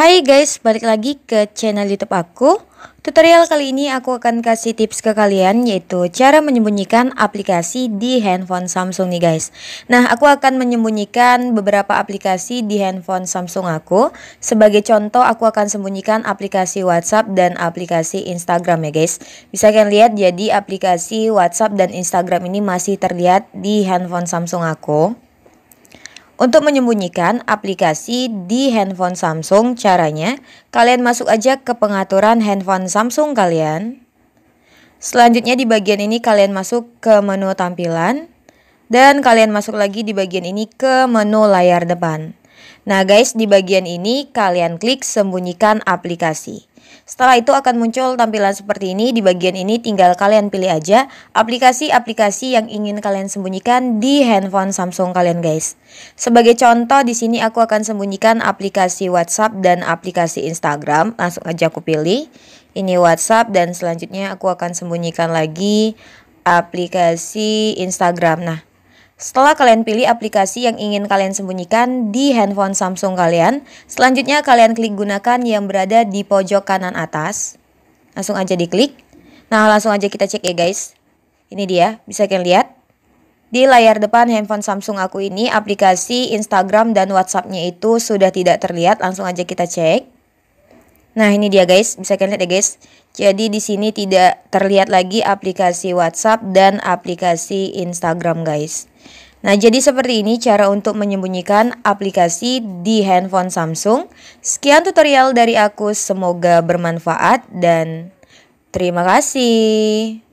Hai guys, balik lagi ke channel youtube aku Tutorial kali ini aku akan kasih tips ke kalian yaitu cara menyembunyikan aplikasi di handphone Samsung nih guys Nah aku akan menyembunyikan beberapa aplikasi di handphone Samsung aku Sebagai contoh aku akan sembunyikan aplikasi WhatsApp dan aplikasi Instagram ya guys Bisa kalian lihat jadi aplikasi WhatsApp dan Instagram ini masih terlihat di handphone Samsung aku untuk menyembunyikan aplikasi di handphone Samsung, caranya kalian masuk aja ke pengaturan handphone Samsung kalian. Selanjutnya di bagian ini kalian masuk ke menu tampilan dan kalian masuk lagi di bagian ini ke menu layar depan. Nah guys, di bagian ini kalian klik sembunyikan aplikasi. Setelah itu akan muncul tampilan seperti ini. Di bagian ini tinggal kalian pilih aja aplikasi-aplikasi yang ingin kalian sembunyikan di handphone Samsung kalian guys. Sebagai contoh di sini aku akan sembunyikan aplikasi WhatsApp dan aplikasi Instagram. Langsung aja aku pilih. Ini WhatsApp dan selanjutnya aku akan sembunyikan lagi aplikasi Instagram. Nah, setelah kalian pilih aplikasi yang ingin kalian sembunyikan di handphone Samsung kalian, selanjutnya kalian klik gunakan yang berada di pojok kanan atas. Langsung aja diklik. Nah, langsung aja kita cek ya guys. Ini dia, bisa kalian lihat. Di layar depan handphone Samsung aku ini, aplikasi Instagram dan WhatsApp-nya itu sudah tidak terlihat. Langsung aja kita cek. Nah, ini dia guys, bisa kalian lihat ya guys. Jadi di sini tidak terlihat lagi aplikasi WhatsApp dan aplikasi Instagram guys. Nah, jadi seperti ini cara untuk menyembunyikan aplikasi di handphone Samsung. Sekian tutorial dari aku, semoga bermanfaat dan terima kasih.